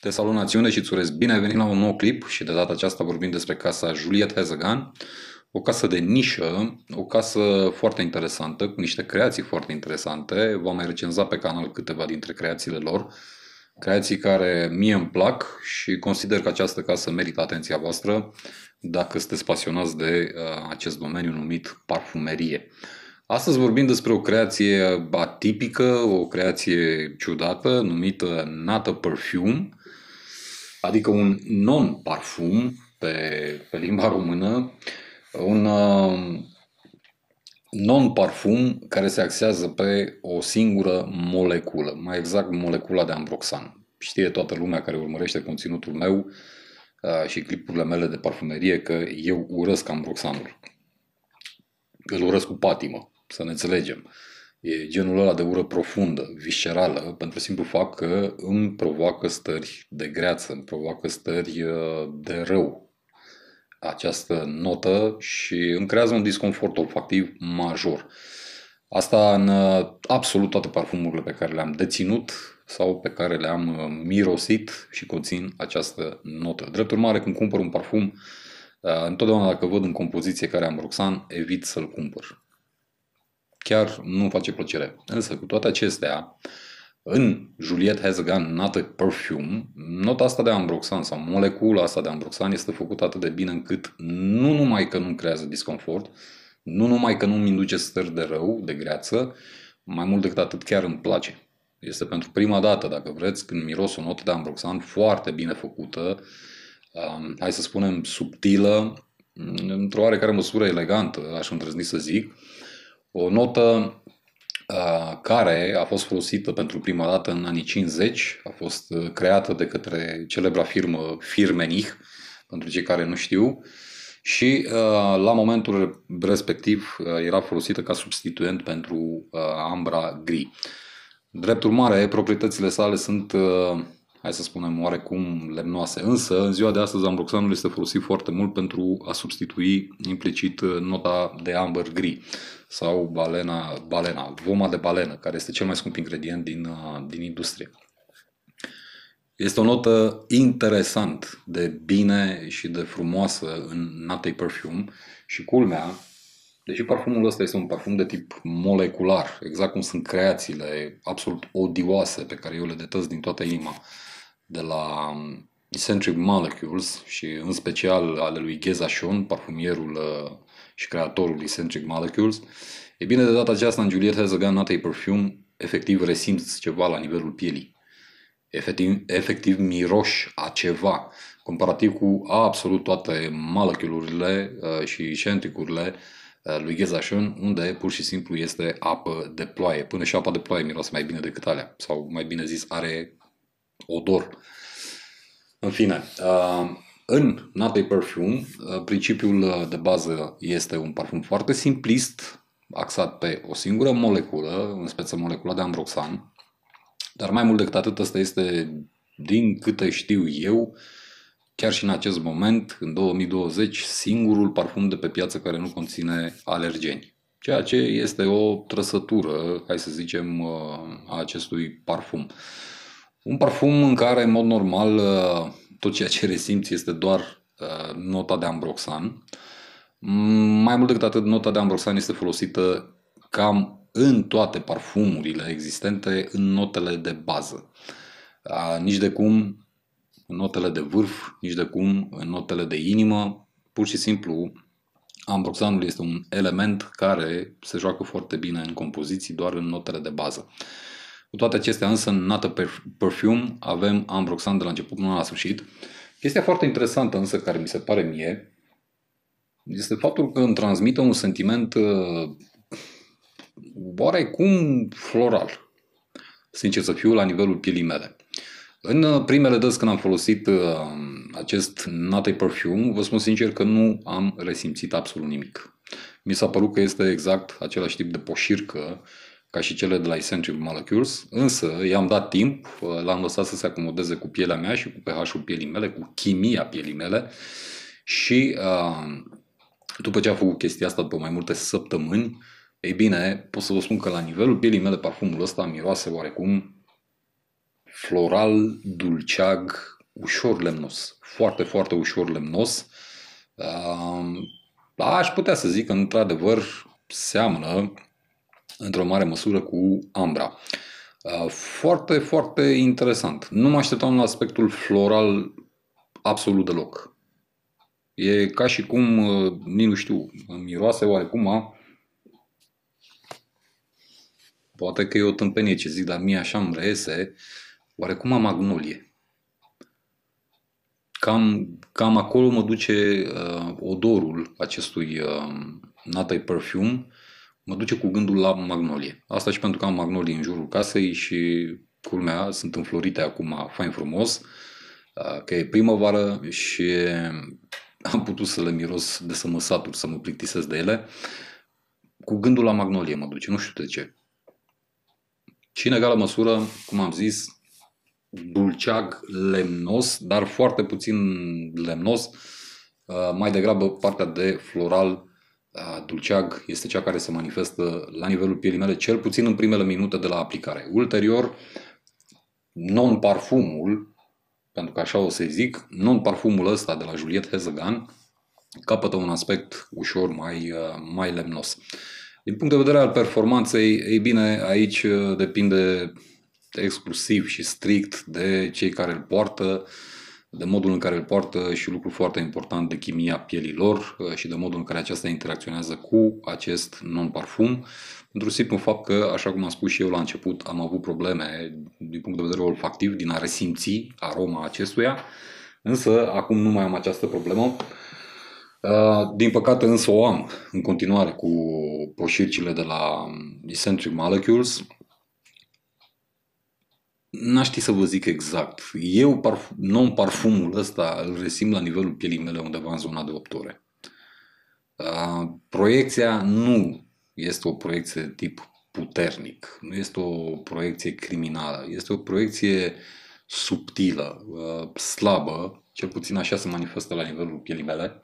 Te salut națiune și îți urez bine ai venit la un nou clip și de data aceasta vorbim despre casa Juliet Hezegan, o casă de nișă, o casă foarte interesantă, cu niște creații foarte interesante. V-am mai recenza pe canal câteva dintre creațiile lor, creații care mie îmi plac și consider că această casă merită atenția voastră dacă sunteți pasionați de uh, acest domeniu numit parfumerie. Astăzi vorbim despre o creație atipică, o creație ciudată, numită Nata Perfume, adică un non-parfum pe, pe limba română, un uh, non-parfum care se axează pe o singură moleculă, mai exact molecula de ambroxan. Știe toată lumea care urmărește conținutul meu uh, și clipurile mele de parfumerie că eu urăsc ambroxanul. Îl urăsc cu patimă, să ne înțelegem. Uh, E genul ăla de ură profundă, viscerală, pentru simplu fapt că îmi provoacă stări de greață, îmi provoacă stări uh, de rău această notă și îmi creează un disconfort olfactiv major. Asta în uh, absolut toate parfumurile pe care le-am deținut sau pe care le-am uh, mirosit și conțin această notă. Drept urmare, când cumpăr un parfum, întotdeauna dacă văd în compoziție care am Roxan, evit să-l cumpăr chiar nu face plăcere. Însă, cu toate acestea, în Juliet Has a Gun, Not a Perfume, nota asta de ambroxan sau molecula asta de ambroxan este făcută atât de bine încât nu numai că nu creează disconfort, nu numai că nu-mi induce stări de rău, de greață, mai mult decât atât chiar îmi place. Este pentru prima dată, dacă vreți, când miros o notă de ambroxan foarte bine făcută, um, hai să spunem subtilă, într-o oarecare măsură elegantă, aș îndrăzni să zic, uh, o notă care a fost folosită pentru prima dată în anii 50, a fost creată de către celebra firmă Firmenich, pentru cei care nu știu, și la momentul respectiv era folosită ca substituent pentru ambra gri. Drept urmare, proprietățile sale sunt hai să spunem, oarecum lemnoase. Însă, în ziua de astăzi, ambroxanul este folosit foarte mult pentru a substitui implicit uh, nota de amber gri sau balena, balena, voma de balenă, care este cel mai scump ingredient din, uh, din industrie. Este o notă interesant de bine și de frumoasă în Natei Perfume și culmea, deși parfumul ăsta este un parfum de tip molecular, exact cum sunt creațiile absolut odioase pe care eu le detest din toată inima, de la um, Eccentric Molecules și în special ale lui Geza Shon, parfumierul uh, și creatorul Eccentric Molecules, e bine de data aceasta în Juliet Has a Gun Not a Perfume efectiv resimți ceva la nivelul pielii. Efectiv, efectiv miroși a ceva, comparativ cu absolut toate moleculurile uh, și centricurile uh, lui Ghezașân, unde pur și simplu este apă de ploaie. Până și apa de ploaie miroase mai bine decât alea. Sau mai bine zis, are odor. În fine, uh, în Nutty Perfume, uh, principiul uh, de bază este un parfum foarte simplist, axat pe o singură moleculă, în speță molecula de ambroxan, dar mai mult decât atât, asta este, din câte știu eu, chiar și în acest moment, în 2020, singurul parfum de pe piață care nu conține alergeni. Ceea ce este o trăsătură, hai să zicem, a acestui parfum. Un parfum în care, în mod normal, uh, tot ceea ce resimți este doar uh, nota de ambroxan. Mm, mai mult decât atât, nota de ambroxan este folosită cam în toate parfumurile existente în notele de bază. Nici de cum în notele de vârf, nici de cum în notele de inimă. Pur și simplu, ambroxanul este un element care se joacă foarte bine în compoziții, doar în notele de bază. Cu toate acestea însă în Nata Perfume avem Ambroxan de la început până la sfârșit. Chestia foarte interesantă însă care mi se pare mie este faptul că îmi transmite un sentiment uh, oarecum floral, sincer să fiu, la nivelul pielii mele. În uh, primele dăți când am folosit uh, acest nata Perfume, vă spun sincer că nu am resimțit absolut nimic. Mi s-a părut că este exact același tip de poșircă ca și cele de la Essential Molecules, însă i-am dat timp, uh, l-am lăsat să se acomodeze cu pielea mea și cu pH-ul pielii mele, cu chimia pielii mele și uh, după ce a făcut chestia asta după mai multe săptămâni, ei bine, pot să vă spun că la nivelul pielii mele parfumul ăsta miroase oarecum floral, dulceag, ușor lemnos. Foarte, foarte ușor lemnos. Uh, aș putea să zic că, într-adevăr, seamănă într-o mare măsură cu Ambra. Uh, foarte, foarte interesant. Nu mă așteptam la aspectul floral absolut deloc. E ca și cum, uh, nici nu știu, miroase oarecum a... Poate că e o tâmpenie ce zic, dar mie așa îmi reiese, oarecum a magnolie. Cam, cam acolo mă duce uh, odorul acestui uh, natai Perfume, uh, mă duce cu gândul la magnolie. Asta și pentru că am magnolie în jurul casei și culmea, sunt înflorite acum fain frumos, că e primăvară și am putut să le miros de să mă satur, să mă plictisesc de ele. Cu gândul la magnolie mă duce, nu știu de ce. Și în egală măsură, cum am zis, dulceag lemnos, dar foarte puțin lemnos, mai degrabă partea de floral da, dulceag este cea care se manifestă la nivelul pielii mele, cel puțin în primele minute de la aplicare. Ulterior, non-parfumul, pentru că așa o să zic, non-parfumul ăsta de la Juliet Hezegan capătă un aspect ușor mai, uh, mai lemnos. Din punct de vedere al performanței, ei bine, aici uh, depinde exclusiv și strict de cei care îl poartă, uh, de modul în care îl poartă și lucru foarte important de chimia pielii lor uh, și de modul în care aceasta interacționează cu acest non-parfum, pentru simplu fapt că, așa cum am spus și eu la început, am avut probleme din punct de vedere olfactiv din a resimți aroma acestuia, însă acum nu mai am această problemă. Uh, din păcate însă o am în continuare cu poșircile de la Eccentric Molecules, N-aș ști să vă zic exact. Eu parf- non-parfumul ăsta îl resim la nivelul pielii mele undeva în zona de 8 ore. Uh, proiecția nu este o proiecție tip puternic, nu este o proiecție criminală, este o proiecție subtilă, uh, slabă, cel puțin așa se manifestă la nivelul pielii mele.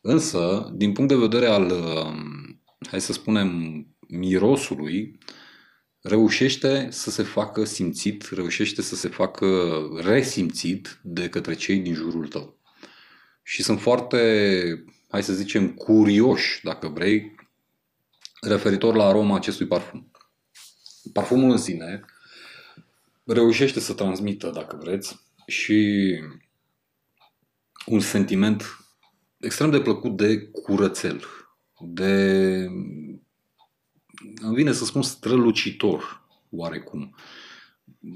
Însă, din punct de vedere al, uh, hai să spunem, mirosului, uh, reușește să se facă simțit, reușește să se facă resimțit de către cei din jurul tău. Și sunt foarte, hai să zicem, curioși, dacă vrei, referitor la aroma acestui parfum. Parfumul în sine reușește să transmită, dacă vreți, și un sentiment extrem de plăcut de curățel, de îmi vine să spun strălucitor, oarecum.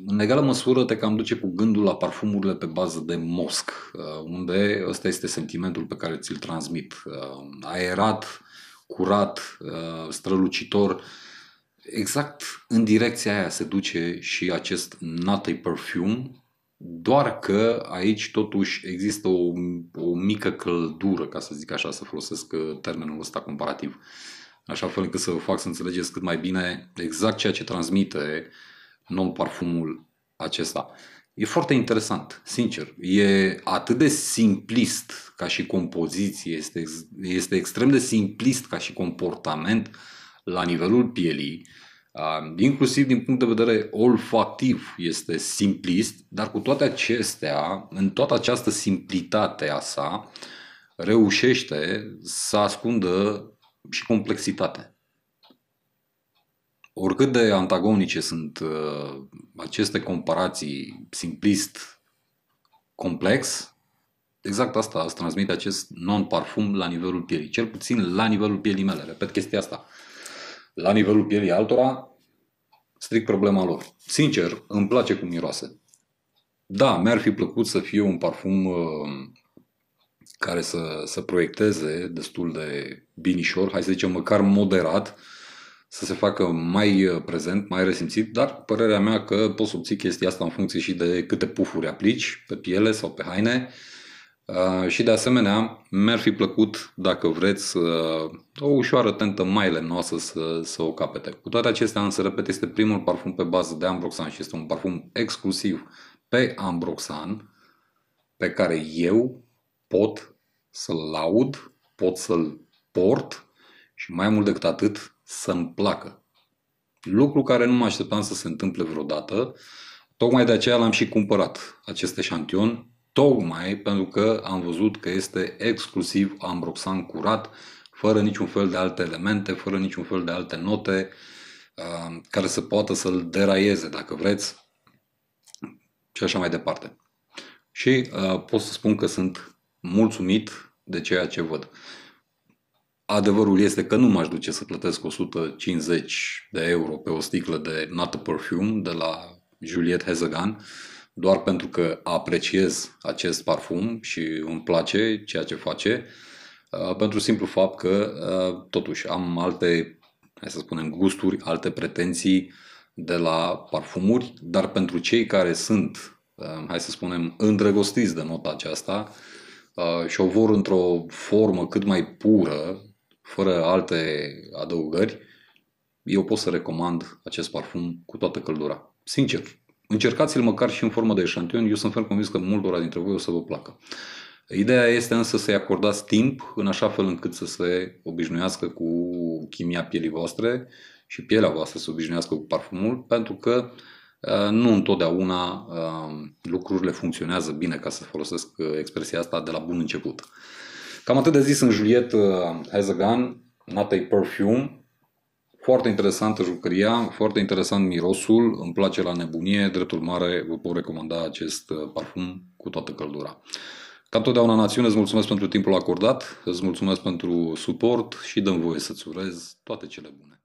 În egală măsură te cam duce cu gândul la parfumurile pe bază de mosc, uh, unde ăsta este sentimentul pe care ți-l transmit. Uh, aerat, curat, uh, strălucitor, exact în direcția aia se duce și acest Nutty Perfume, doar că aici totuși există o, o mică căldură, ca să zic așa, să folosesc termenul ăsta comparativ. Uh, așa fel încât să vă fac să înțelegeți cât mai bine exact ceea ce transmite non-parfumul acesta. E foarte interesant, sincer. E atât de simplist ca și compoziție, este, este extrem de simplist ca și comportament la nivelul pielii, uh, inclusiv din punct de vedere olfactiv este simplist, dar cu toate acestea, în toată această simplitate a sa, reușește să ascundă și complexitate. Oricât de antagonice sunt uh, aceste comparații simplist complex, exact asta îți transmite acest non-parfum la nivelul pielii, cel puțin la nivelul pielii mele, repet chestia asta. La nivelul pielii altora, stric problema lor. Sincer, îmi place cum miroase. Da, mi-ar fi plăcut să fie un parfum uh, care să, să proiecteze destul de binișor, hai să zicem măcar moderat, să se facă mai uh, prezent, mai resimțit, dar părerea mea că poți obții chestia asta în funcție și de câte pufuri aplici pe piele sau pe haine. Uh, și de asemenea, mi-ar fi plăcut, dacă vreți, uh, o ușoară tentă mai lemnoasă să, să o capete. Cu toate acestea, însă, repet, este primul parfum pe bază de Ambroxan și este un parfum exclusiv pe Ambroxan, pe care eu pot să-l laud, pot să-l port și mai mult decât atât să-mi placă. Lucru care nu mă așteptam să se întâmple vreodată, tocmai de aceea l-am și cumpărat, acest eșantion, tocmai pentru că am văzut că este exclusiv ambroxan curat, fără niciun fel de alte elemente, fără niciun fel de alte note, uh, care să poată să-l deraieze, dacă vreți, și așa mai departe. Și uh, pot să spun că sunt mulțumit de ceea ce văd. Adevărul este că nu m-aș duce să plătesc 150 de euro pe o sticlă de Not Perfume de la Juliette Hezegan, doar pentru că apreciez acest parfum și îmi place ceea ce face, uh, pentru simplu fapt că uh, totuși am alte, hai să spunem, gusturi, alte pretenții de la parfumuri, dar pentru cei care sunt, uh, hai să spunem, îndrăgostiți de nota aceasta, Uh, și o vor într-o formă cât mai pură, fără alte adăugări, eu pot să recomand acest parfum cu toată căldura. Sincer, încercați-l măcar și în formă de eșantion, eu sunt fel convins că multora dintre voi o să vă placă. Ideea este însă să-i acordați timp în așa fel încât să se obișnuiască cu chimia pielii voastre și pielea voastră să se obișnuiască cu parfumul, pentru că uh, Uh, nu întotdeauna uh, lucrurile funcționează bine, ca să folosesc uh, expresia asta, de la bun început. Cam atât de zis în Juliet Has a Gun, Not a Perfume. Foarte interesantă jucăria, foarte interesant mirosul, îmi place la nebunie, drept urmare vă pot recomanda acest parfum cu toată căldura. Ca întotdeauna, Națiune, îți mulțumesc pentru timpul acordat, îți mulțumesc pentru suport și dăm voie să-ți urez toate cele bune.